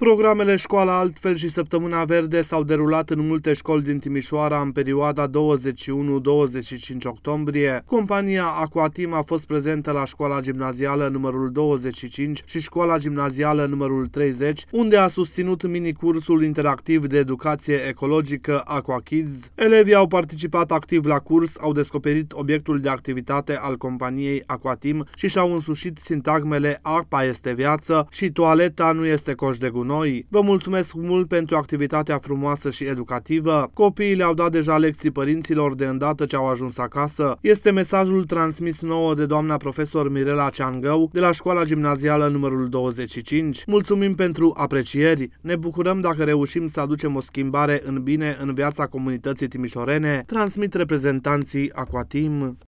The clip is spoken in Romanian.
Programele Școala Altfel și Săptămâna Verde s-au derulat în multe școli din Timișoara în perioada 21-25 octombrie. Compania Aquatim a fost prezentă la școala gimnazială numărul 25 și școala gimnazială numărul 30, unde a susținut minicursul interactiv de educație ecologică Aquakids. Elevii au participat activ la curs, au descoperit obiectul de activitate al companiei Aquatim și și-au însușit sintagmele apa este viață și toaleta nu este coș de gunoi noi. Vă mulțumesc mult pentru activitatea frumoasă și educativă. Copiii le-au dat deja lecții părinților de îndată ce au ajuns acasă. Este mesajul transmis nouă de doamna profesor Mirela Ceangău de la școala gimnazială numărul 25. Mulțumim pentru aprecieri. Ne bucurăm dacă reușim să aducem o schimbare în bine în viața comunității timișorene, transmit reprezentanții Aquatim.